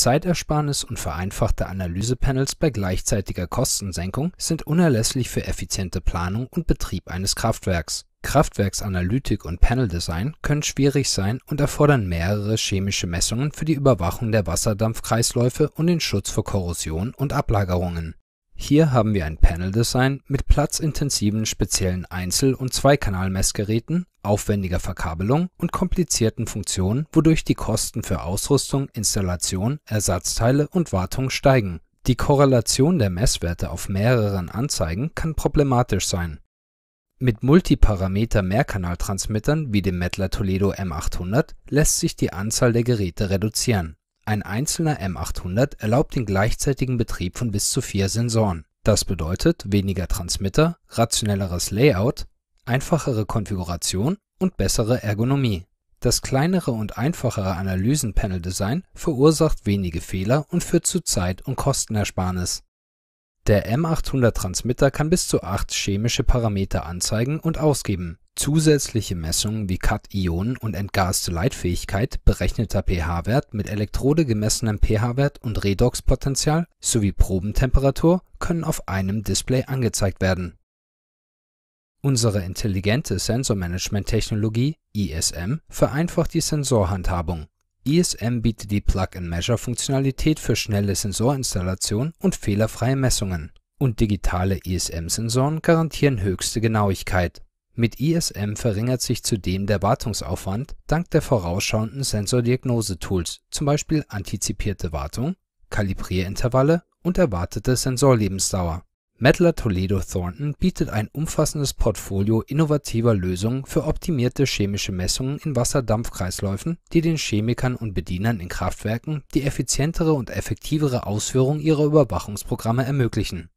Zeitersparnis und vereinfachte Analysepanels bei gleichzeitiger Kostensenkung sind unerlässlich für effiziente Planung und Betrieb eines Kraftwerks. Kraftwerksanalytik und Paneldesign können schwierig sein und erfordern mehrere chemische Messungen für die Überwachung der Wasserdampfkreisläufe und den Schutz vor Korrosion und Ablagerungen hier haben wir ein Panel-Design mit platzintensiven speziellen Einzel und Zweikanal-Messgeräten, aufwendiger Verkabelung und komplizierten Funktionen, wodurch die Kosten für Ausrüstung, Installation, Ersatzteile und Wartung steigen. Die Korrelation der Messwerte auf mehreren Anzeigen kann problematisch sein. Mit multiparameter mehrkanaltransmittern wie dem Mettler-Toledo M800 lässt sich die Anzahl der Geräte reduzieren ein einzelner M800 erlaubt den gleichzeitigen Betrieb von bis zu vier Sensoren. Das bedeutet weniger Transmitter, rationelleres Layout, einfachere Konfiguration und bessere Ergonomie. Das kleinere und einfachere Analysen-Panel-Design verursacht wenige Fehler und führt zu Zeit und Kostenersparnis. Der M800 Transmitter kann bis zu acht chemische Parameter anzeigen und ausgeben Zusätzliche Messungen wie Kat-Ionen und entgaste Leitfähigkeit, berechneter pH-Wert mit Elektrode gemessenem pH-Wert und Redoxpotential sowie Probentemperatur können auf einem Display angezeigt werden. Unsere intelligente Sensormanagement-Technologie (ISM) vereinfacht die Sensorhandhabung. ISM bietet die Plug-and-Measure-Funktionalität für schnelle Sensorinstallation und fehlerfreie Messungen, und digitale ISM-Sensoren garantieren höchste Genauigkeit mit ISM verringert sich zudem der Wartungsaufwand dank der vorausschauenden Sensordiagnosetools (z. B. antizipierte Wartung, Kalibrierintervalle und erwartete Sensorlebensdauer). Mettler Toledo Thornton bietet ein umfassendes Portfolio innovativer Lösungen für optimierte chemische Messungen in Wasserdampfkreisläufen, die den Chemikern und Bedienern in Kraftwerken die effizientere und effektivere Ausführung ihrer Überwachungsprogramme ermöglichen